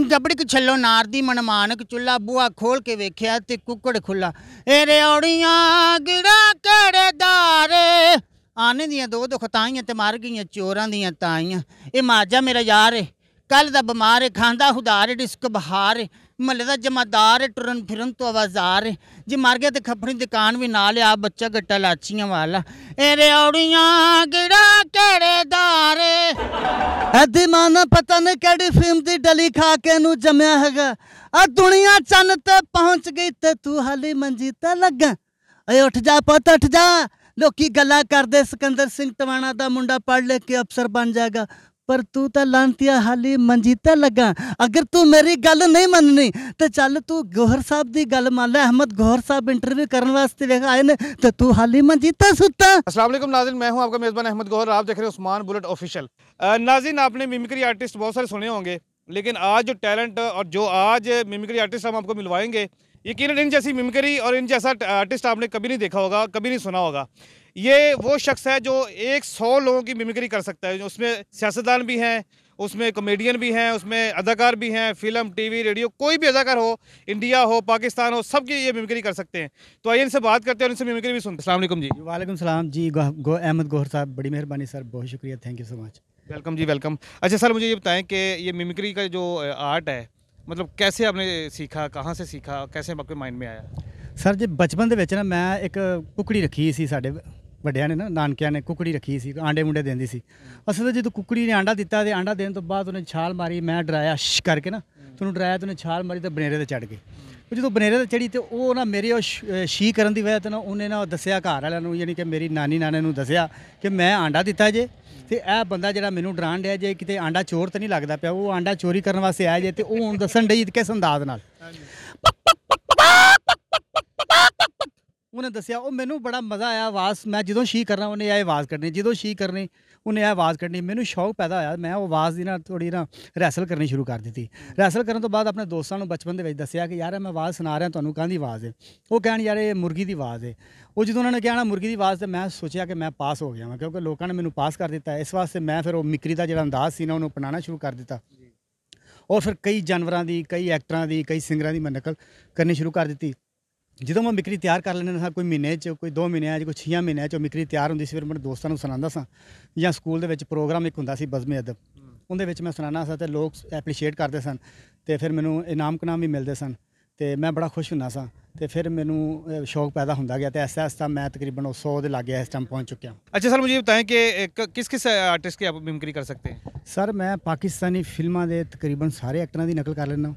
ਦਬੜਕ ਛੱਲੋ ਨਾਰ ਦੀ ਮਨਮਾਨਕ ਚੁੱਲਾ ਬੂਆ ਖੋਲ ਕੇ ਵੇਖਿਆ ਤੇ ਕੁੱਕੜ ਖੁੱਲਾ ਏ ਔੜੀਆਂ ਗਿੜਾ ਕਿਹੜੇ ਦਾਰੇ ਆਨੇ ਦੀਆਂ ਦੋ ਦੁੱਖ ਤਾਈਆਂ ਤੇ ਮਰ ਗਈਆਂ ਚੋਰਾਂ ਦੀਆਂ ਤਾਈਆਂ ਇਹ ਮਾਜਾ ਮੇਰਾ ਯਾਰ ਏ ਕੱਲ ਦਾ ਬਿਮਾਰ ਏ ਖਾਂਦਾ ਹੁਦਾਰ ਏ ਡਿਸਕ ਬਹਾਰ ਏ ਮਹੱਲੇ ਦਾ ਜਮਾਦਾਰ ਟੁਰਨ ਫਿਰਨ ਤੋਂ ਆਵਾਜ਼ਾਰ ਜੇ ਮਰ ਗਿਆ ਤੇ ਖੱਪਣੀ ਦੁਕਾਨ ਵੀ ਨਾਲ ਆ ਬੱਚਾ ਗੱਟਾ ਲਾਚੀਆਂ ਵਾਲਾ ਇਹ ਰੌੜੀਆਂ ਗਿੜਾ ਕਿਹੜੇ ਦਾਰੇ ਐ ਦਿਮਾਨਾ ਪਤਾ ਨਹੀਂ ਕਿਹੜੀ ਫਿਲਮ ਦੀ ਡਲੀ ਖਾ ਕੇ ਨੂੰ ਜੰਮਿਆ ਹੈਗਾ ਆ ਦੁਨੀਆ ਚੰਨ ਤੇ ਪਹੁੰਚ ਗਈ ਤੇ ਤੂੰ ਹਾਲੇ ਮੰਜੀ ਤੇ ਲੱਗਾ ਓਏ ਉੱਠ ਜਾ ਪੁੱਤ ਉੱਠ ਜਾ ਲੋਕੀ ਗੱਲਾਂ ਕਰਦੇ ਸਿਕੰਦਰ ਸਿੰਘ ਟਵਾਣਾ ਦਾ ਮੁੰਡਾ ਪੜ ਲੈ ਕੇ ਅਫਸਰ ਬਣ ਜਾਏਗਾ ਪਰ ਤੂੰ ਤਾਂ ਲਾਂਤੀਆ ਹਾਲੀ ਮੰਜੀਤਾ ਲੱਗਾ ਅਗਰ ਤੂੰ ਮੇਰੀ ਗੱਲ ਨਹੀਂ ਮੰਨਣੀ ਤੇ ਚੱਲ ਤੂੰ ਗੋਹਰ ਸਾਹਿਬ ਦੀ ਗੱਲ ਮੰਨ ਲੈ ਅਹਿਮਦ ਗੋਹਰ ਸਾਹਿਬ ਇੰਟਰਵਿਊ ਕਰਨ ਵਾਸਤੇ ਵੇਖ ਆਏ ਨੇ ਤੇ ਤੂੰ ਹਾਲੀ ਮੰਜੀਤਾ ਸੁੱਤਾ अस्सलाम वालेकुम नाजिन मैं हूं आपका मेज़बान अहमद गौहर आप देख रहे उस्मान बुलेट ऑफिशियल नाजिन आपने मिमिक्री आर्टिस्ट बहुत सारे सुने होंगे लेकिन आज जो टैलेंट और जो आज मिमिक्री आर्टिस्ट हम आपको मिलवाएंगे यकीन इन जैसी मिमिक्री और इन जैसा आर्टिस्ट आपने कभी नहीं देखा होगा कभी नहीं सुना होगा ये वो शख्स है जो एक सौ लोगों की मिमिक्री कर सकता है उसमें सियासतदान भी हैं उसमें कॉमेडियन भी हैं उसमें अदाकार भी हैं फिल्म टीवी रेडियो कोई भी अदाकार हो इंडिया हो पाकिस्तान हो सब की ये मिमिक्री कर सकते हैं तो आइए इनसे बात करते हैं और इनसे मिमिक्री भी सुनते हैं जी वालेकुम सलाम जी गो अहमद गोहर साहब बड़ी मेहरबानी सर बहुत शुक्रिया thank you so much welcome जी वेलकम अच्छा सर मुझे ये बताएं कि ये मिमिक्री का जो आर्ट है मतलब कैसे आपने सीखा कहाँ से सीखा कैसे आपके माइंड में आया ਸਰ ਜੇ ਬਚਪਨ ਦੇ ਵਿੱਚ ਨਾ ਮੈਂ ਇੱਕ ਕੁਕੜੀ ਰੱਖੀ ਸੀ ਸਾਡੇ ਵੱਡਿਆਂ ਨੇ ਨਾ ਨਾਨਕਿਆਂ ਨੇ ਕੁਕੜੀ ਰੱਖੀ ਸੀ ਆਂਡੇ ਮੁੰਡੇ ਦਿੰਦੀ ਸੀ ਅਸਲ ਵਿੱਚ ਜਦੋਂ ਕੁਕੜੀ ਨੇ ਆਂਡਾ ਦਿੱਤਾ ਤੇ ਆਂਡਾ ਦੇਣ ਤੋਂ ਬਾਅਦ ਉਹਨੇ ਛਾਲ ਮਾਰੀ ਮੈਂ ਡਰਾਇਆ ਸ਼ ਕਰਕੇ ਨਾ ਤੁਹਾਨੂੰ ਡਰਾਇਆ ਤੇ ਉਹਨੇ ਛਾਲ ਮਾਰੀ ਤੇ ਬਨੇਰੇ ਤੇ ਚੜ ਗਈ ਉਹ ਜਦੋਂ ਬਨੇਰੇ ਤੇ ਚੜੀ ਤੇ ਉਹ ਨਾ ਮੇਰੇ ਉਹ ਸ਼ੀ ਕਰਨ ਦੀ ਵਜ੍ਹਾ ਤੇ ਨਾ ਉਹਨੇ ਨਾ ਦੱਸਿਆ ਘਰ ਵਾਲਿਆਂ ਨੂੰ ਯਾਨੀ ਕਿ ਮੇਰੀ ਨਾਨੀ ਨਾਨੇ ਨੂੰ ਦੱਸਿਆ ਕਿ ਮੈਂ ਆਂਡਾ ਦਿੱਤਾ ਜੇ ਤੇ ਇਹ ਬੰਦਾ ਜਿਹੜਾ ਮੈਨੂੰ ਡਰਾਣ ਰਿਹਾ ਜੇ ਕਿਤੇ ਆਂਡਾ ਚੋਰ ਤਾਂ ਨਹੀਂ ਲੱਗਦਾ ਪਿਆ ਉਹ ਆਂਡਾ ਚੋਰੀ ਕਰਨ ਵਾਸਤੇ ਆਇਆ ਜੇ ਤੇ ਉਹ ਹੁਣ ਦੱਸਣ ਡਈ ਕਿਸ ਅੰਦਾਜ਼ ਨਾਲ ਉਹਨੇ ਦੱਸਿਆ ਉਹ ਮੈਨੂੰ ਬੜਾ ਮਜ਼ਾ ਆਇਆ ਆਵਾਜ਼ ਮੈਂ ਜਦੋਂ ਸ਼ੀ ਕਰਨਾ ਉਹਨੇ ਇਹ ਆਵਾਜ਼ ਕਰਨੀ ਜਦੋਂ ਸ਼ੀ ਕਰਨੀ ਉਹਨੇ ਇਹ ਆਵਾਜ਼ ਕਰਨੀ ਮੈਨੂੰ ਸ਼ੌਕ ਪੈਦਾ ਹੋਇਆ ਮੈਂ ਉਹ ਆਵਾਜ਼ ਦੀ ਨਾਲ ਥੋੜੀ ਨਾ ਰੈਸਲ ਕਰਨੀ ਸ਼ੁਰੂ ਕਰ ਦਿੱਤੀ ਰੈਸਲ ਕਰਨ ਤੋਂ ਬਾਅਦ ਆਪਣੇ ਦੋਸਤਾਂ ਨੂੰ ਬਚਪਨ ਦੇ ਵਿੱਚ ਦੱਸਿਆ ਕਿ ਯਾਰ ਮੈਂ ਆਵਾਜ਼ ਸੁਣਾ ਰਿਹਾ ਤੁਹਾਨੂੰ ਕਾਹਦੀ ਆਵਾਜ਼ ਹੈ ਉਹ ਕਹਿਣ ਯਾਰ ਇਹ ਮੁਰਗੀ ਦੀ ਆਵਾਜ਼ ਹੈ ਉਹ ਜਦੋਂ ਉਹਨਾਂ ਨੇ ਕਿਹਾ ਨਾ ਮੁਰਗੀ ਦੀ ਆਵਾਜ਼ ਤੇ ਮੈਂ ਸੋਚਿਆ ਕਿ ਮੈਂ ਪਾਸ ਹੋ ਗਿਆ ਮੈਂ ਕਿਉਂਕਿ ਲੋਕਾਂ ਨੇ ਮੈਨੂੰ ਪਾਸ ਕਰ ਦਿੱਤਾ ਇਸ ਵਾਸਤੇ ਮੈਂ ਫਿਰ ਉਹ ਮਿਕਰੀ ਦਾ ਜਿਹੜਾ ਅੰਦਾਜ਼ ਸੀ ਨਾ ਉਹਨੂੰ ਅਪਣਾਉਣਾ ਸ਼ੁਰੂ ਕਰ ਦਿੱਤਾ ਔਰ ਫਿਰ ਕਈ ਜਾਨਵਰਾਂ ਦੀ ਕਈ ਐਕਟਰਾਂ ਦੀ ਕਈ ਸਿੰਗਰਾਂ ਦੀ ਮੈਂ ਨਕਲ ਕਰਨੀ ਸ਼ੁਰੂ ਕਰ ਦਿੱਤੀ ਜਦੋਂ ਮੈਂ ਮਿਕਰੀ ਤਿਆਰ ਕਰ ਲੈਂਦਾ ਸਾਂ ਕੋਈ ਮਹੀਨੇ 'ਚ ਕੋਈ 2 ਮਹੀਨੇ 'ਚ ਕੋਈ 6 ਮਹੀਨੇ 'ਚ ਮਿਕਰੀ ਤਿਆਰ ਹੁੰਦੀ ਸੀ ਫਿਰ ਮੈਂ ਦੋਸਤਾਂ ਨੂੰ ਸੁਣਾਉਂਦਾ ਸਾਂ ਜਾਂ ਸਕੂਲ ਦੇ ਵਿੱਚ ਪ੍ਰੋਗਰਾਮ ਇੱਕ ਹੁੰਦਾ ਸੀ ਬਜ਼ਮੇ ਅਦਬ ਉਹਦੇ ਵਿੱਚ ਮੈਂ ਸੁਣਾਉਣਾ ਸਾਂ ਤੇ ਲੋਕ ਐਪਰੀਸ਼ੀਏਟ ਕਰਦੇ ਸਨ ਤੇ ਫਿਰ ਮੈਨੂੰ ਇਨਾਮ ਕਨਾਮ ਵੀ ਮਿਲਦੇ ਸਨ ਤੇ ਮੈਂ ਬੜਾ ਖੁਸ਼ ਹੁੰਦਾ ਸਾਂ ਤੇ ਫਿਰ ਮੈਨੂੰ ਸ਼ੌਕ ਪੈਦਾ ਹੁੰਦਾ ਗਿਆ ਤੇ ਐਸਾ ਐਸਾ ਮੈਂ ਤਕਰੀਬਨ 100 ਦੇ ਲੱਗਿਆ ਇਸ ਟਾਈਮ ਪਹੁੰਚ ਚੁੱਕਿਆ ਅੱਛਾ ਸਰ ਮੈਨੂੰ ਇਹ ਬਤਾਏ ਕਿ ਕਿਸ ਕਿਸ ਆਰਟਿਸਟ ਕੀ ਆਪ मिमिक्री कर सकते ਸਰ ਮੈਂ ਪਾਕਿਸਤਾਨੀ ਫਿਲਮਾਂ ਦੇ ਤਕਰੀਬਨ ਸਾਰੇ ਐਕਟਰਾਂ ਦੀ ਨਕਲ ਕਰ ਲੈਂਦਾ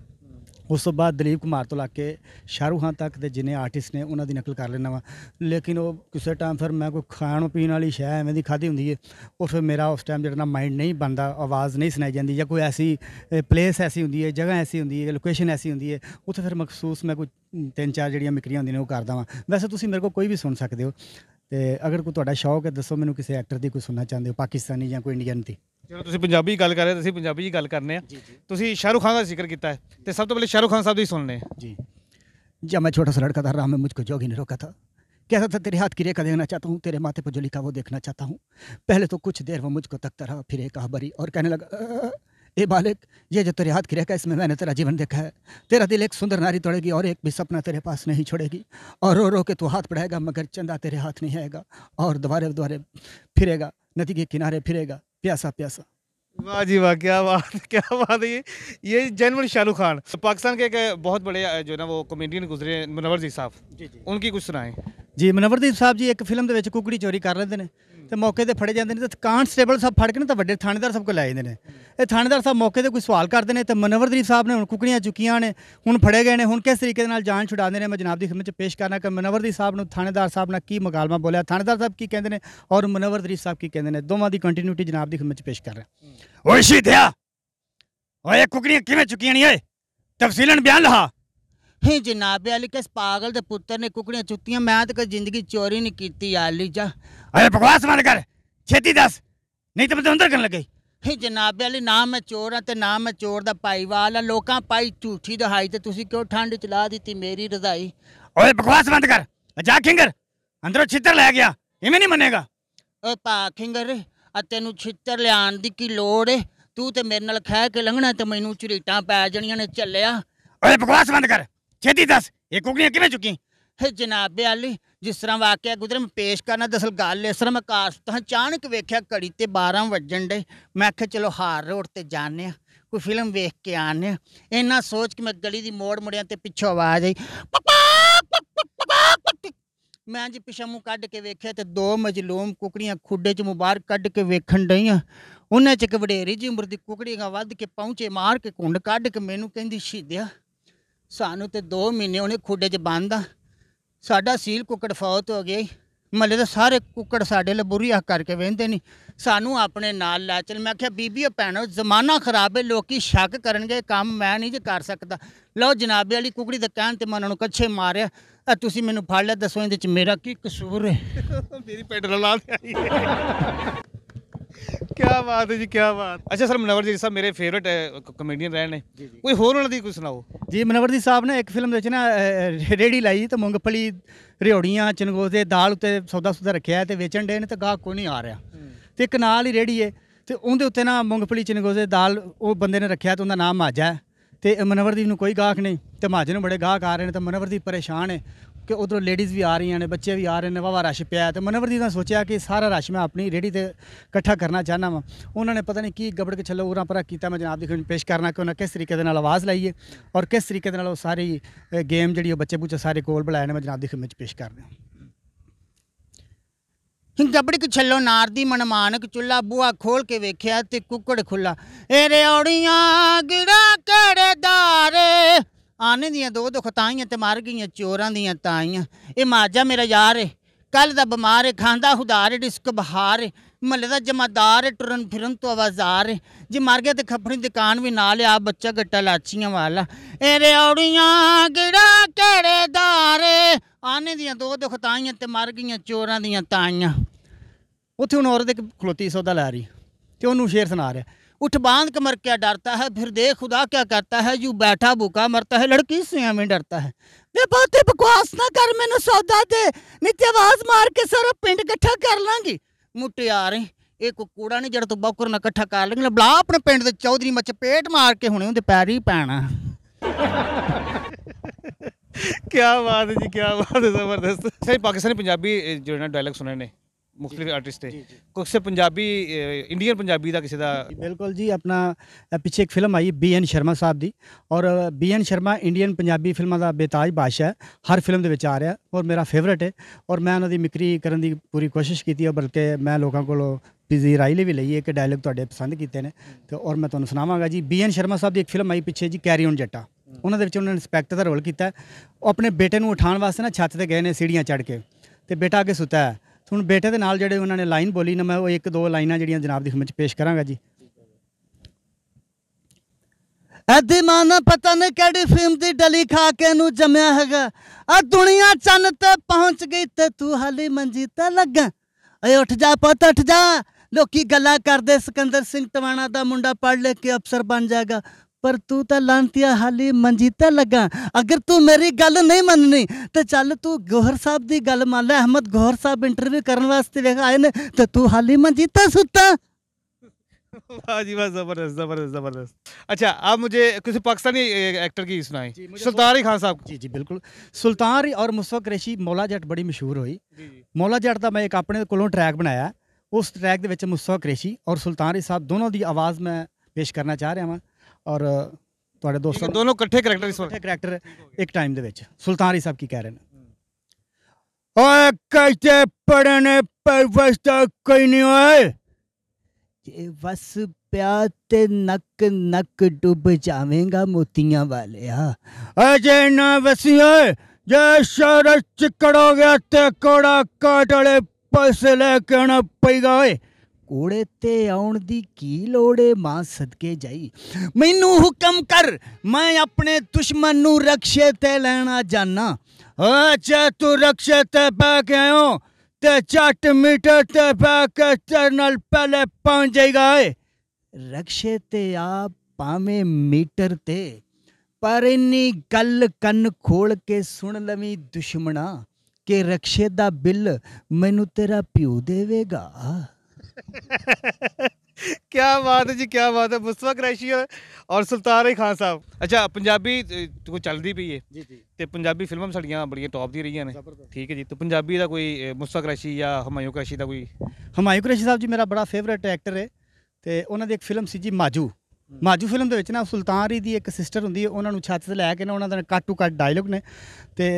ਉਸ ਤੋਂ ਬਾਅਦ ਦਲੀਪ ਕੁਮਾਰ ਤੋਂ ਲੱਗ ਕੇ ਸ਼ਾਹਰੂਖਾਂ ਤੱਕ ਦੇ ਜਿੰਨੇ ਆਰਟਿਸਟ ਨੇ ਉਹਨਾਂ ਦੀ ਨਕਲ ਕਰ ਲੈਣਾ ਵਾ ਲੇਕਿਨ ਉਹ ਕਿਸੇ ਟਾਈਮ ਫਿਰ ਮੈਂ ਕੋਈ ਖਾਣ ਪੀਣ ਵਾਲੀ ਸ਼ੈ ਐਵੇਂ ਦੀ ਖਾਦੀ ਹੁੰਦੀ ਹੈ ਉਹ ਫਿਰ ਮੇਰਾ ਉਸ ਟਾਈਮ ਜਿਹੜਾ ਨਾ ਮਾਈਂਡ ਨਹੀਂ ਬੰਦਾ ਆਵਾਜ਼ ਨਹੀਂ ਸੁਣਾਈ ਜਾਂਦੀ ਜਾਂ ਕੋਈ ਐਸੀ ਪਲੇਸ ਐਸੀ ਹੁੰਦੀ ਹੈ ਜਗ੍ਹਾ ਐਸੀ ਹੁੰਦੀ ਹੈ ਲੋਕੇਸ਼ਨ ਐਸੀ ਹੁੰਦੀ ਹੈ ਉੱਥੇ ਫਿਰ ਮਖਸੂਸ ਮੈਂ ਕੋਈ ਤਿੰਨ ਚਾਰ ਜਿਹੜੀਆਂ ਮਿਕਰੀਆਂ ਹੁੰਦੀਆਂ ਨੇ ਉਹ ਕਰਦਾ ਵਾਂ ਵੈਸੇ ਤੁਸੀਂ ਮੇਰੇ ਕੋਲ ਕੋਈ ਵੀ ਸੁਣ ਸਕਦੇ ਹੋ ਤੇ ਅਗਰ ਕੋ ਤੁਹਾਡਾ ਸ਼ੌਕ ਹੈ ਦੱਸੋ ਮੈਨੂੰ ਕਿਸੇ ਐਕਟਰ ਦੀ ਕੋਈ ਸੁਣਨਾ ਚਾਹੁੰਦੇ ਹੋ ਪਾਕਿਸਤਾਨੀ ਜਾਂ ਕੋਈ ਇੰਡੀਅਨ ਦੀ ਚਲੋ ਤੁਸੀਂ ਪੰਜਾਬੀ ਗੱਲ ਕਰ ਰਹੇ ਤੁਸੀਂ ਪੰਜਾਬੀ ਦੀ ਗੱਲ ਕਰਨੇ ਆ ਤੁਸੀਂ ਸ਼ਾਹਰੁਖ ਖਾਨ ਦਾ ਜ਼ਿਕਰ ਕੀਤਾ ਹੈ ਤੇ ਸਭ ਤੋਂ ਪਹਿਲੇ ਸ਼ਾਹਰੁਖ ਖਾਨ ਸਾਹਿਬ ਦੀ ਸੁਣਨੇ ਜੀ ਛੋਟਾ मैं छोटा सा लड़का था राम में मुझको जोगी ने रोका ਥਾ कहता था तेरे हाथ की रेखा देखना चाहता हूँ तेरे माथे पर ਲਿਖਾ लिखा ਦੇਖਣਾ ਚਾਹਤਾ ਹੂੰ ਪਹਿਲੇ पहले तो कुछ देर ਮੁਝ ਕੋ तकता रहा ਫਿਰ एक बरी ਔਰ ਕਹਿਣ ਲਗਾ ए बालिक ये जो तेरे हाथ की रेखा इसमें मैंने तेरा जीवन देखा है तेरा दिल एक सुंदर नारी तोड़ेगी और एक भी सपना तेरे पास नहीं छोड़ेगी और रो रो के तू हाथ पढ़ाएगा मगर चंदा तेरे हाथ नहीं आएगा और दोबारे दोबारे फिरेगा नदी के किनारे फिरेगा प्यासा प्यासा वाह जी वाह क्या बात क्या बात है ये ये जैनवन शाहरुख खान पाकिस्तान के एक बहुत बड़े जो है ना वो कॉमेडियन गुजरे मुनवर जी साहब जी जी उनकी कुछ सुनाएं जी मुनवर जी साहब जी एक फिल्म के कुकड़ी चोरी कर लेते हैं ਤੇ ਮੌਕੇ ਤੇ ਫੜੇ ਜਾਂਦੇ ਨੇ ਤੇ ਕਾਂਸਟੇਬਲ ਸਭ ਫੜ ਕੇ ਨਾ ਤਾਂ ਵੱਡੇ ਥਾਣੇਦਾਰ ਸਭ ਕੋ ਲੈ ਜਾਂਦੇ ਨੇ ਇਹ ਥਾਣੇਦਾਰ ਸਾਹਿਬ ਮੌਕੇ ਤੇ ਕੋਈ ਸਵਾਲ ਕਰਦੇ ਨੇ ਤੇ ਮਨਵਰਦੀਪ ਸਾਹਿਬ ਨੇ ਹੁਣ ਕੁਕੜੀਆਂ ਚੁੱਕੀਆਂ ਨੇ ਹੁਣ ਫੜੇ ਗਏ ਨੇ ਹੁਣ ਕਿਸ ਤਰੀਕੇ ਦੇ ਨਾਲ ਜਾਨ ਛੁਡਾਉਂਦੇ ਨੇ ਮੈਂ ਜਨਾਬ ਦੀ ਖਿਮਤ ਚ ਪੇਸ਼ ਕਰਨਾ ਕਿ ਮਨਵਰਦੀਪ ਸਾਹਿਬ ਨੂੰ ਥਾਣੇਦਾਰ ਸਾਹਿਬ ਨਾਲ ਕੀ ਮਕਾਲਮਾ ਬੋਲਿਆ ਥਾਣੇਦਾਰ ਸਾਹਿਬ ਕੀ ਕਹਿੰਦੇ ਨੇ ਔਰ ਮਨਵਰਦੀਪ ਸਾਹਿਬ ਕੀ ਕਹਿੰਦੇ ਨੇ ਦੋਵਾਂ ਦੀ ਕੰਟੀਨਿਊਟੀ ਜਨਾਬ ਦੀ ਖਿਮਤ ਚ ਪੇਸ਼ ਕਰ ਰਹੇ ਓਏ ਸ਼ੀਧਿਆ ਓਏ ਕੁਕੜੀਆਂ ਕਿਵੇਂ ਚੁੱਕੀਆਂ ਨਹੀਂ ਓਏ ਤਫਸੀਲਨ ਬਿਆਨ ਲਹਾ ਹੇ ਜਨਾਬ ਅਲੀ ਕਿਸ ਪਾਗਲ ਦੇ ਪੁੱਤਰ ਨੇ ਕੁਕੜੀਆਂ ਚੁੱਤੀਆਂ ਮੈਂ ਤਾਂ ਕਦੇ ਜ਼ਿੰਦਗੀ ਚੋਰੀ ਨਹੀਂ ਕੀਤੀ ਅਲੀ ਜਾ ਅਰੇ ਬਕਵਾਸ ਬੰਦ ਕਰ ਛੇਤੀ ਦੱਸ ਨਹੀਂ ਤਾਂ ਮੈਂ ਤੈਨੂੰ ਅੰਦਰ ਕਰਨ ਲੱਗੇ ਹੇ ਜਨਾਬ ਅਲੀ ਨਾ ਮੈਂ ਚੋਰ ਆ ਤੇ ਨਾ ਮੈਂ ਚੋਰ ਦਾ ਪਾਈਵਾਲ ਆ ਲੋਕਾਂ ਪਾਈ ਝੂਠੀ ਦਹਾਈ ਤੇ ਤੁਸੀਂ ਕਿਉਂ ਠੰਡ ਚ ਲਾ ਦਿੱਤੀ ਮੇਰੀ ਰਜ਼ਾਈ ਓਏ ਬਕਵਾਸ ਬੰਦ ਕਰ ਜਾ ਖਿੰਗਰ ਅੰਦਰੋਂ ਛਿੱਤਰ ਲੈ ਗਿਆ ਇਵੇਂ ਨਹੀਂ ਮੰਨੇਗਾ ਓਏ ਪਾ ਖਿੰਗਰ ਆ ਤੈਨੂੰ ਛਿੱਤਰ ਲਿਆਣ ਦੀ ਕੀ ਲੋੜ ਏ ਤੂੰ ਤੇ ਮੇਰੇ ਨਾਲ ਖਹਿ ਕੇ ਲੰਘਣਾ ਤੇ ਮੈਨੂੰ ਚਰੀਟਾਂ ਪੈ ਜਾਣੀਆਂ ਨੇ ਚੱਲਿਆ ਓਏ ਬਕਵਾਸ ਬੰਦ ਕਰ ਛੇਤੀ ਦੱਸ ਇਹ ਕੁਕੜੀਆਂ ਕਿਵੇਂ ਚੁੱਕੀ ਹੇ ਜਨਾਬ ਅਲੀ ਜਿਸ ਤਰ੍ਹਾਂ ਵਾਕਿਆ ਗੁਦਰ ਮੈਂ ਪੇਸ਼ ਕਰਨਾ ਦਸਲ ਗੱਲ ਇਸ ਤਰ੍ਹਾਂ ਮੈਂ ਕਾਸ ਤਾਂ ਅਚਾਨਕ ਵੇਖਿਆ ਘੜੀ ਤੇ 12 ਵੱਜਣ ਦੇ ਮੈਂ ਆਖਿਆ ਚਲੋ ਹਾਰ ਰੋਡ ਤੇ ਜਾਣੇ ਆ ਕੋਈ ਫਿਲਮ ਵੇਖ ਕੇ ਆਣੇ ਆ ਇੰਨਾ ਸੋਚ ਕੇ ਮੈਂ ਗਲੀ ਦੀ ਮੋੜ ਮੁੜਿਆ ਤੇ ਪਿੱਛੋਂ ਆਵਾਜ਼ ਆਈ ਮੈਂ ਜੀ ਪਿਛਾ ਮੂੰਹ ਕੱਢ ਕੇ ਵੇਖਿਆ ਤੇ ਦੋ ਮਜਲੂਮ ਕੁਕੜੀਆਂ ਖੁੱਡੇ 'ਚ ਮੁਬਾਰਕ ਕੱਢ ਕੇ ਵੇਖਣ ਡਈਆਂ ਉਹਨਾਂ 'ਚ ਇੱਕ ਵਡੇਰੀ ਜੀ ਉਮਰ ਦੀ ਕੁਕੜੀਆਂ ਵੱਧ ਕੇ ਪਹੁੰਚੇ ਮਾਰ ਕੇ ਕੁੰਡ ਕੱਢ ਕੇ ਮੈਨੂੰ ਕਹਿੰਦੀ ਸ਼ੀਦਿਆ ਸਾਨੂੰ ਤੇ 2 ਮਹੀਨੇ ਉਹਨੇ ਖੁੱਡੇ 'ਚ ਬੰਨਦਾ ਸਾਡਾ ਸੀਲ ਕੁੱਕੜ ਫੌਤ ਹੋ ਗਿਆ ਮੱਲੇ ਦੇ ਸਾਰੇ ਕੁੱਕੜ ਸਾਡੇ ਲਈ ਬੁਰੀ ਹੱਕ ਕਰਕੇ ਵੇਂਦੇ ਨਹੀਂ ਸਾਨੂੰ ਆਪਣੇ ਨਾਲ ਲੈ ਚਲ ਮੈਂ ਆਖਿਆ ਬੀਬੀ ਪੈਣੋ ਜ਼ਮਾਨਾ ਖਰਾਬ ਹੈ ਲੋਕੀ ਸ਼ੱਕ ਕਰਨਗੇ ਕੰਮ ਮੈਂ ਨਹੀਂ ਜੇ ਕਰ ਸਕਦਾ ਲਓ ਜਨਾਬੇ ਵਾਲੀ ਕੁਕੜੀ ਦਾ ਕਹਿਣ ਤੇ ਮੈਂ ਉਹਨਾਂ ਨੂੰ ਕੱਛੇ ਮਾਰਿਆ ਆ ਤੁਸੀਂ ਮੈਨੂੰ ਫੜ ਲੈ ਦੱਸੋ ਇਹਦੇ ਵਿੱਚ ਮੇਰਾ ਕੀ ਕਸੂਰ ਹੈ ਮੇਰੀ ਪੈਟਰੋਲ ਨਾਲ ਦੇ ਆਈ ਕਿਆ ਬਾਤ ਹੈ ਜੀ ਕਿਆ ਬਾਤ ਅੱਛਾ ਸਰ ਮਨਵਰ ਜੀ ਸਾਹਿਬ ਮੇਰੇ ਫੇਵਰਿਟ ਕਮੇਡੀਅਨ ਰਹੇ ਨੇ ਕੋਈ ਹੋਰ ਉਹਨਾਂ ਦੀ ਕੋਈ ਸੁਣਾਓ ਜੀ ਜੀ ਸਾਹਿਬ ਨੇ ਇੱਕ ਫਿਲਮ ਦੇ ਵਿੱਚ ਨਾ ਰੇੜੀ ਲਾਈ ਤੇ ਮੂੰਗਫਲੀ ਰਿਓੜੀਆਂ ਚਨਗੋਸ ਦੇ ਦਾਲ ਉੱਤੇ ਸੌਦਾ ਸੁਦਾ ਰੱਖਿਆ ਤੇ ਵੇਚਣ ਦੇ ਨੇ ਤੇ ਗਾਹਕ ਕੋਈ ਨਹੀਂ ਆ ਰਿਹਾ ਤੇ ਇੱਕ ਨਾਲ ਹੀ ਰੇੜੀ ਏ ਤੇ ਉਹਦੇ ਉੱਤੇ ਨਾ ਮੂੰਗਫਲੀ ਚਨਗੋਸ ਦੇ ਦਾਲ ਉਹ ਬੰਦੇ ਨੇ ਰੱਖਿਆ ਤੇ ਉਹਦਾ ਨਾਮ ਮਾਜਾ ਤੇ ਮਨਵਰਦੀਪ ਨੂੰ ਕੋਈ ਗਾਹਕ ਨਹੀਂ ਤੇ ਮਾਜੇ ਨੂੰ ਬੜੇ ਗਾਹਕ ਆ ਰਹੇ ਨੇ ਤੇ ਮਨਵਰਦੀਪ ਪਰੇਸ਼ਾਨ ਹੈ ਕਿ ਉਧਰ ਲੇਡੀਜ਼ ਵੀ ਆ ਰਹੀਆਂ ਨੇ ਬੱਚੇ ਵੀ ਆ ਰਹੇ ਨੇ ਵਾਵਾ ਰਸ਼ ਪਿਆ ਤੇ ਮਨਵਰ ਜੀ ਤਾਂ ਸੋਚਿਆ ਕਿ ਸਾਰਾ ਰਸ਼ ਮੈਂ ਆਪਣੀ ਰੇੜੀ ਤੇ ਇਕੱਠਾ ਕਰਨਾ ਚਾਹਨਾ ਵਾ ਉਹਨਾਂ ਨੇ ਪਤਾ ਨਹੀਂ ਕੀ ਗਬੜ ਕੇ ਛੱਲੋ ਉਰਾਂ ਪਰਾ ਕੀਤਾ ਮੈਂ ਜਨਾਬ ਦੀ ਖੁਦ ਪੇਸ਼ ਕਰਨਾ ਕਿ ਉਹਨਾਂ ਕਿਸ ਤਰੀਕੇ ਦੇ ਨਾਲ ਆਵਾਜ਼ ਲਾਈਏ ਔਰ ਕਿਸ ਤਰੀਕੇ ਦੇ ਨਾਲ ਉਹ ਸਾਰੀ ਗੇਮ ਜਿਹੜੀ ਉਹ ਬੱਚੇ ਬੁੱਚੇ ਸਾਰੇ ਕੋਲ ਬੁਲਾਏ ਨੇ ਮੈਂ ਜਨਾਬ ਦੀ ਵਿੱਚ ਪੇਸ਼ ਕਰਦੇ ਹਾਂ ਗਬੜੀ ਕੇ ਛੱਲੋ ਨਾਰ ਦੀ ਮਨਮਾਨਕ ਚੁੱਲਾ ਬੂਆ ਖੋਲ ਕੇ ਵੇਖਿਆ ਤੇ ਕੁੱਕੜ ਖੁੱਲਾ ਏ ਰੌੜੀਆਂ ਗਿੜਾ ਕਿਹੜੇ ਦਾਰੇ ਆਨੇ ਦੀਆਂ ਦੋ ਦੁੱਖ ਤਾਈਆਂ ਤੇ ਮਰ ਗਈਆਂ ਚੋਰਾਂ ਦੀਆਂ ਤਾਈਆਂ ਇਹ ਮਾਜਾ ਮੇਰਾ ਯਾਰ ਏ ਕੱਲ ਦਾ ਬਿਮਾਰ ਏ ਖਾਂਦਾ ਹੁਦਾਰ ਡਿਸਕ ਬਹਾਰ ਏ ਮੱਲੇ ਦਾ ਜਮਾਦਾਰ ਟਰਨ ਫਿਰਨ ਤੋਂ ਆਵਾਜ਼ਾਰ ਜੇ ਮਰ ਗਿਆ ਤੇ ਖੱਪਣੀ ਦੁਕਾਨ ਵੀ ਨਾਲ ਆ ਬੱਚਾ ਗੱਟਾ ਲਾਚੀਆਂ ਵਾਲਾ ਏਰੇ ਔੜੀਆਂ ਗਿੜਾ ਕਿਹੜੇ ਦਾਰੇ ਆਨੇ ਦੀਆਂ ਦੋ ਦੁੱਖ ਤਾਈਆਂ ਤੇ ਮਰ ਗਈਆਂ ਚੋਰਾਂ ਦੀਆਂ ਤਾਈਆਂ ਉੱਥੇ ਹੁਣ ਔਰਤ ਇੱਕ ਖਲੋਤੀ ਸੌਦਾ ਲੈ ਰਹੀ ਤੇ ਉਹਨੂੰ ਸ਼ੇਰ ਸੁਣਾ ਰਿਹਾ ਉਠ बांध ਕੇ मर क्या डरता है फिर देख खुदा क्या करता है जो बैठा भूखा मरता है लड़की सुया में डरता है ਵੇ ਬਕਵਾਸ ਨਾ ਕਰ ਮੈਨੂੰ ਸੌਦਾ ਦੇ ਨਹੀਂ ਤੇ ਆਵਾਜ਼ ਮਾਰ ਕੇ ਸਾਰਾ ਪਿੰਡ ਇਕੱਠਾ ਕਰ ਲਾਂਗੀ ਮੁਟਿਆਰੇ ਇਹ ਕੋ ਕੂੜਾ ਨਹੀਂ ਜਿਹੜਾ ਤੂੰ ਬੌਕਰ ਨਾ ਇਕੱਠਾ ਕਰ ਲੇਗਾ ਬਲਾ ਆਪਣੇ ਪਿੰਡ ਦੇ ਚੌਧਰੀ ਮੱਚ ਪੇਟ ਮਾਰ ਕੇ ਹੁਣੇ ਉਹਦੇ ਪੈਰ ਹੀ ਪੈਣਾ ਕੀ ਬਾਤ ਹੈ ਜੀ ਕੀ ਬਾਤ ਹੈ ਜ਼ਬਰਦਸਤ ਸਹੀ ਪਾਕਿਸਤਾਨੀ ਪੰਜਾਬੀ ਜੋ ਡਾਇਲੌਗ ਸੁਣਨੇ ਨੇ मुख्तलिफ ਆਰਟਿਸਟ ਤੇ कुछ ਸੇ ਪੰਜਾਬੀ ਇੰਡੀਅਨ ਪੰਜਾਬੀ ਦਾ ਕਿਸੇ ਦਾ ਬਿਲਕੁਲ ਜੀ ਆਪਣਾ ਪਿੱਛੇ ਇੱਕ ਫਿਲਮ ਆਈ ਬੀ ਐਨ ਸ਼ਰਮਾ ਸਾਹਿਬ ਦੀ ਔਰ B N Sharma Indian Punjabi ਫਿਲਮਾਂ ਦਾ ਬੇਤਾਜ ਬਾਦਸ਼ਾਹ ਹਰ ਫਿਲਮ ਦੇ ਵਿੱਚ ਆ ਰਿਹਾ ਔਰ ਮੇਰਾ ਫੇਵਰਿਟ ਹੈ ਔਰ ਮੈਂ ਉਹਨਾਂ ਦੀ ਮਿਕਰੀ ਕਰਨ ਦੀ ਪੂਰੀ ਕੋਸ਼ਿਸ਼ ਕੀਤੀ ਹੈ ਬਲਕਿ ਮੈਂ ਲੋਕਾਂ ਕੋਲੋਂ ਪੀਜ਼ੀ ਰਾਈ ਲਈ ਵੀ ਲਈ ਇੱਕ ਡਾਇਲੌਗ ਤੁਹਾਡੇ ਪਸੰਦ ਕੀਤੇ ਨੇ ਤੇ ਔਰ ਮੈਂ ਤੁਹਾਨੂੰ ਸੁਣਾਵਾਂਗਾ ਜੀ ਬੀ ਐਨ ਸ਼ਰਮਾ ਸਾਹਿਬ ਦੀ ਇੱਕ ਫਿਲਮ ਆਈ ਪਿੱਛੇ ਜੀ ਕੈਰੀ ਔਨ ਜੱਟਾ ਉਹਨਾਂ ਦੇ ਵਿੱਚ ਉਹਨਾਂ ਨੇ ਇੰਸਪੈਕਟਰ ਦਾ ਰੋਲ ਕੀਤਾ ਉਹ ਆਪਣੇ ਬੇਟੇ ਨੂੰ ਉਠਾਉਣ ਵਾਸਤੇ ਨਾ ਛੱਤ ਤੇ ਗਏ ਨੇ ਸੀੜੀਆਂ ਚੜ੍ਹ ਕੇ ਤੇ ਬੇਟਾ ਅੱਗੇ ਸੁੱਤਾ ਹੈ ਹੁਣ ਬੇਟੇ ਦੇ ਨਾਲ ਜਿਹੜੇ ਉਹਨਾਂ ਨੇ ਲਾਈਨ ਬੋਲੀ ਨਾ ਮੈਂ ਉਹ ਇੱਕ ਦੋ ਲਾਈਨਾਂ ਜਿਹੜੀਆਂ ਜਨਾਬ ਦੀ ਖਿਮਤ ਪੇਸ਼ ਕਰਾਂਗਾ ਜੀ ਐ ਦਿਮਾਨ ਪਤਾ ਨਹੀਂ ਕਿਹੜੀ ਫਿਲਮ ਦੀ ਡਲੀ ਖਾ ਕੇ ਨੂੰ ਜੰਮਿਆ ਹੈਗਾ ਆ ਦੁਨੀਆ ਚੰਨ ਤੇ ਪਹੁੰਚ ਗਈ ਤੇ ਤੂੰ ਹਾਲੇ ਮੰਜੀ ਤੇ ਲੱਗਾ ਓਏ ਉੱਠ ਜਾ ਪੁੱਤ ਉੱਠ ਜਾ ਲੋਕੀ ਗੱਲਾਂ ਕਰਦੇ ਸਿਕੰਦਰ ਸਿੰਘ ਟਵਾਣਾ ਦਾ ਮੁੰਡਾ ਪੜ ਲੈ ਕੇ ਅਫਸਰ ਬਣ ਜਾਏਗਾ ਪਰ ਤੂੰ ਤਾਂ ਲਾਂਤੀਆ ਹਾਲੀ ਮੰਜੀ ਤੇ ਲੱਗਾ ਅਗਰ ਤੂੰ ਮੇਰੀ ਗੱਲ ਨਹੀਂ ਮੰਨਣੀ ਤੇ ਚੱਲ ਤੂੰ ਗੋਹਰ ਸਾਹਿਬ ਦੀ ਗੱਲ ਮੰਨ ਲੈ ਅਹਿਮਦ ਗੋਹਰ ਸਾਹਿਬ ਇੰਟਰਵਿਊ ਕਰਨ ਵਾਸਤੇ ਵੇਖ ਆਏ ਨੇ ਤੇ ਤੂੰ ਹਾਲੀ ਮੰਜੀ ਤੇ ਸੁੱਤਾ ਜੀ जी ਜ਼ਬਰਦਸਤ ਜ਼ਬਰਦਸਤ ਜ਼ਬਰਦਸਤ ਅੱਛਾ ਆਪ आप ਕਿਸੇ ਪਾਕਿਸਤਾਨੀ ਐਕਟਰ ਕੀ ਸੁਣਾਈ ਸੁਲਤਾਨ सुल्तान ਖਾਨ ਸਾਹਿਬ ਜੀ ਜੀ ਬਿਲਕੁਲ ਸੁਲਤਾਨ ਔਰ ਮੁਸਫਕ ਕਰੇਸ਼ੀ ਮੌਲਾ ਜੱਟ ਬੜੀ ਮਸ਼ਹੂਰ ਹੋਈ ਮੌਲਾ ਜੱਟ ਦਾ ਮੈਂ ਇੱਕ ਆਪਣੇ ਕੋਲੋਂ ਟਰੈਕ ਬਣਾਇਆ ਉਸ ਟਰੈਕ ਦੇ ਵਿੱਚ ਮੁਸਫਕ ਕਰੇਸ਼ੀ ਔਰ ਸੁਲਤਾਨ ਸਾਹਿਬ ਦੋਨੋਂ ਦੀ ਆਵਾਜ਼ ਮੈਂ ਪੇਸ਼ ਕਰਨਾ ਚਾਹ ਰਿਹਾ ਹਾਂ ਔਰ ਤੁਹਾਡੇ ਦੋਸਤਾਂ ਦੋਨੋਂ ਇਕੱਠੇ ਕਰੈਕਟਰ ਇਸ ਵਾਰ ਇਕੱਠੇ ਕਰੈਕਟਰ ਇੱਕ ਟਾਈਮ ਦੇ ਵਿੱਚ ਸੁਲਤਾਨੀ ਸਾਹਿਬ ਕੀ ਕਹਿ ਰਹੇ ਨੇ ਓਏ ਕੈਸੇ ਪੜਨੇ ਪਰਵਸਤਾ ਕੋਈ ਨਹੀਂ ਓਏ ਜੇ ਵਸ ਪਿਆ ਤੇ ਨੱਕ ਨੱਕ ਡੁੱਬ ਜਾਵੇਂਗਾ ਮੋਤੀਆਂ ਵਾਲਿਆ ਓਏ ਜੇ ਨਾ ਵਸਿਓ ਜੇ ਸ਼ਰਤ ਚਿਕੜ ਗਿਆ ਤੇ ਕੋੜਾ ਕਾਟਲੇ ਪਸ ਲੈ ਪਈਗਾ ਓਏ ਕੋੜੇ ਤੇ ਆਉਣ ਦੀ ਕੀ ਲੋੜੇ ਮਾਂ ਸਦਕੇ ਜਾਈ ਮੈਨੂੰ ਹੁਕਮ ਕਰ ਮੈਂ ਆਪਣੇ ਦੁਸ਼ਮਣ ਨੂੰ ਰਖਸ਼ੇ ਤੇ ਲੈਣਾ ਜਾਣਾ ਅੱਛਾ ਤੂੰ ਰਖਸ਼ੇ ਤੇ ਬੈ ਕੇ ਆਇਓ ਤੇ ਚੱਟ ਮੀਟਰ ਤੇ ਬੈ ਕੇ ਤੇਰੇ ਪਹਿਲੇ ਪਹੁੰਚ ਜਾਏਗਾ ਏ ਰਖਸ਼ੇ ਤੇ ਆ ਪਾਵੇਂ ਮੀਟਰ ਤੇ ਪਰ ਇੰਨੀ ਗੱਲ ਕੰਨ ਖੋਲ ਕੇ ਸੁਣ ਲਵੀਂ ਦੁਸ਼ਮਣਾ ਕਿ ਰਖਸ਼ੇ ਦਾ ਬਿੱਲ ਮੈਨੂੰ ਤੇਰਾ ਪਿਓ ਦੇਵੇਗਾ ਕੀ ਬਾਤ ਹੈ ਜੀ ਕੀ ਬਾਤ ਹੈ ਮੁਸਤਫਾ ਕਰੈਸ਼ੀ ਔਰ ਸੁਲਤਾਨ ਅਲੀ ਖਾਨ ਸਾਹਿਬ ਅੱਛਾ ਪੰਜਾਬੀ ਕੋ ਚੱਲਦੀ ਪਈ ਏ ਜੀ ਜੀ ਤੇ ਪੰਜਾਬੀ ਫਿਲਮਾਂ ਸਾਡੀਆਂ ਬੜੀਆਂ ਟੌਪ ਦੀ ਰਹੀਆਂ ਨੇ ਠੀਕ ਹੈ ਜੀ ਤੇ ਪੰਜਾਬੀ ਦਾ ਕੋਈ ਮੁਸਤਫਾ ਕਰੈਸ਼ੀ ਜਾਂ ਹਮਾਇੂ ਕਰੈਸ਼ੀ ਦਾ ਕੋਈ ਹਮਾਇੂ ਕਰੈਸ਼ੀ ਸਾਹਿਬ ਜੀ ਮੇਰਾ ਬੜਾ ਫੇਵਰਿਟ ਐਕਟਰ ਹੈ ਤੇ ਉਹਨਾਂ ਦੀ ਇੱਕ ਫਿਲਮ ਸੀ ਜੀ ਮਾਜੂ ਮਾਜੂ ਫਿਲਮ ਦੇ ਵਿੱਚ ਨਾ ਸੁਲਤਾਨ ਰੀ ਦੀ ਇੱਕ ਸਿਸਟਰ ਹੁੰਦੀ ਹੈ ਉਹਨਾਂ ਨੂੰ ਛੱਤ ਤੇ ਲੈ ਕੇ ਨਾ ਉਹਨਾਂ ਦਾ ਕੱਟ ਟੂ ਕੱਟ ਡਾਇਲੋਗ ਨੇ ਤੇ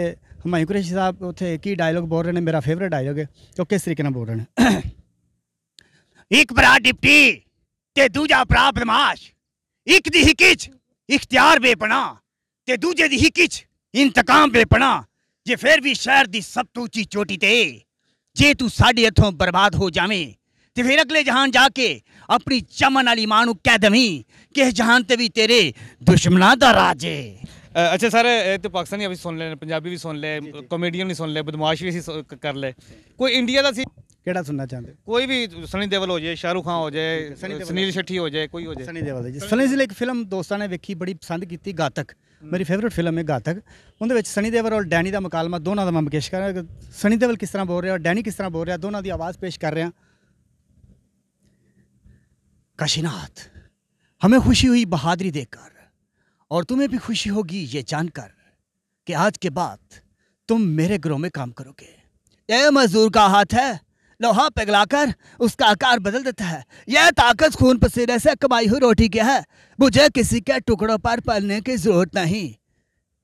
ਹਮਾਇੂ ਕਰੈਸ਼ੀ ਸਾਹਿਬ ਉੱਥੇ ਕੀ ਡਾਇਲੋਗ ਬੋਲ ਰਹੇ ਨੇ ਮੇਰਾ ਫੇਵਰਿਟ ਡਾਇਲੋਗ ਹੈ ਉਹ ਕਿਸ ਤਰੀਕੇ ਨਾਲ ਬੋਲ ਰਹੇ ਨੇ ਇੱਕ ਭਰਾ ਡਿਪਟੀ ਤੇ ਦੂਜਾ ਭਰਾ ਬਦਮਾਸ਼ ਇੱਕ ਦੀ ਹਕੀਚ ਇਖਤਿਆਰ ਬੇਪਣਾ ਤੇ ਦੂਜੇ ਦੀ ਹਕੀਚ ਇੰਤਕਾਮ ਬੇਪਣਾ ਜੇ ਫੇਰ ਵੀ ਸ਼ਹਿਰ ਦੀ ਸਭ ਤੋਂ ਉੱਚੀ ਚੋਟੀ ਤੇ ਜੇ ਤੂੰ ਸਾਡੇ ਹੱਥੋਂ ਬਰਬਾਦ ਹੋ ਜਾਵੇਂ ਤੇ ਫੇਰ ਅਗਲੇ ਜਹਾਨ ਜਾ ਕੇ ਆਪਣੀ ਚਮਨ ਵਾਲੀ ਮਾਂ ਨੂੰ ਕਹਿ ਦਵੀਂ ਕਿ ਇਹ ਜਹਾਨ ਤੇ ਵੀ ਤੇਰੇ ਦੁਸ਼ਮਣਾਂ ਦਾ ਰਾਜ ਏ ਅੱਛਾ ਸਰ ਇਹ ਤੇ ਪਾਕਿਸਤਾਨੀ अभी ਸੁਣ ਲੈ ਪੰਜਾਬੀ ਵੀ ਸੁਣ ਲੈ कॉमेडियन ਵੀ ਸੁਣ ਲੈ ਬਦਮਾਸ਼ ਵੀ ਅਸੀਂ ਕਰ ਲੈ ਕੋਈ ਇੰਡੀਆ ਦਾ ਸੀ ਕਿਹੜਾ ਸੁਣਨਾ ਚਾਹੁੰਦੇ ਕੋਈ ਵੀ ਸਨੀ ਦੇਵਲ ਹੋ ਜਾਏ ਸ਼ਾਹਰੂਖ ਖਾਨ ਹੋ ਜਾਏ ਸੁਨੀਲ ਸ਼ੱਟੀ ਹੋ ਜਾਏ ਕੋਈ ਹੋ ਜਾਏ ਸਨੀ ਦੇਵਲ ਜੀ ਸਨੀ ਦੇਵਲ ਇੱਕ ਫਿਲਮ ਦੋਸਤਾਂ ਨੇ ਵੇਖੀ ਬੜੀ ਪਸੰਦ ਕੀਤੀ ਗਾਤਕ ਮੇਰੀ ਫੇਵਰਿਟ ਫਿਲਮ ਹੈ ਗਾਤਕ ਉਹਦੇ ਵਿੱਚ ਸਨੀ ਦੇਵਲ ਔਰ ਡੈਨੀ ਦਾ ਮੁਕਾਲਮਾ ਦੋਨਾਂ ਦਾ ਮੈਂ ਮੁਕੇਸ਼ ਕਰ ਰਿਹਾ ਸਨੀ ਦੇਵਲ ਕਿਸ ਤਰ੍ਹਾਂ ਬੋਲ ਰਿਹਾ ਔਰ ਡੈਨੀ ਕਿਸ ਤਰ੍ਹਾਂ ਬੋਲ ਰਿਹਾ ਦੋਨਾਂ ਦੀ ਆਵਾਜ਼ ਪੇਸ਼ ਕਰ ਰਿਹਾ ਹਮੇ ਖੁਸ਼ੀ ਹੋਈ ਬਹਾਦਰੀ ਦੇਖ ਕੇ और तुम्हें भी खुशी होगी ये जानकर कि आज के बाद तुम मेरे ग्रोह में काम करोगे यह मजदूर का हाथ है लोहा पिघलाकर उसका आकार बदल देता है यह ताकत खून पसीने से कमाई हुई रोटी की है मुझे किसी के टुकड़ों पर पलने की जरूरत नहीं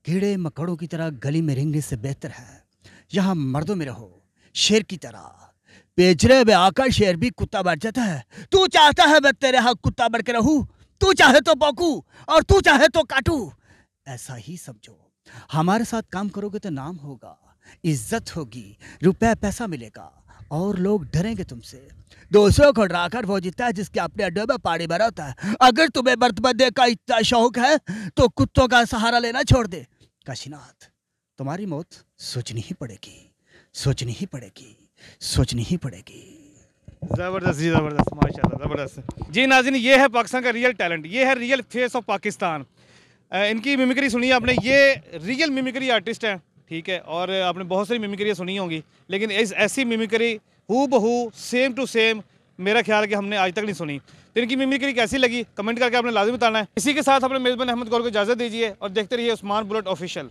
कीड़े मकड़ों की तरह गली में रेंगने से बेहतर है यहाँ मर्दों में रहो शेर की तरह पेजरे में आकर शेर भी कुत्ता बढ़ जाता है तू चाहता है मैं तेरे यहाँ कुत्ता बढ़ के रहूं तू चाहे तो बौकू और तू चाहे तो काटू ऐसा ही समझो हमारे साथ काम करोगे तो नाम होगा इज्जत होगी रुपया पैसा मिलेगा और लोग डरेंगे तुमसे दोस्तों को डराकर वो जीता है जिसके अपने अड्डे में पानी भरा होता है अगर तुम्हें बर्थबदे का इतना शौक है तो कुत्तों का सहारा लेना छोड़ दे काशीनाथ तुम्हारी मौत सोचनी ही पड़ेगी सोचनी ही पड़ेगी सोचनी ही पड़ेगी ज़बरदस्त जी ज़बरदस्त माशाल्लाह ज़बरदस्त जी नाजिन ये है पाकिस्तान का रियल टैलेंट ये है रियल फेस ऑफ पाकिस्तान इनकी मिमिक्री सुनी आपने ये रियल मिमिक्री आर्टिस्ट हैं ठीक है और आपने बहुत सारी मिमिक्रियाँ सुनी होंगी लेकिन इस ऐसी मिमिक्री हु बहू सेम टू सेम मेरा ख्याल कि हमने आज तक नहीं सुनी तो इनकी मिमिक्री कैसी लगी कमेंट करके आपने लाजमी बताना है इसी के साथ अपने मेजबान अहमद गौर को इजाज़त दीजिए और देखते रहिए उस्मान बुलेट ऑफिशियल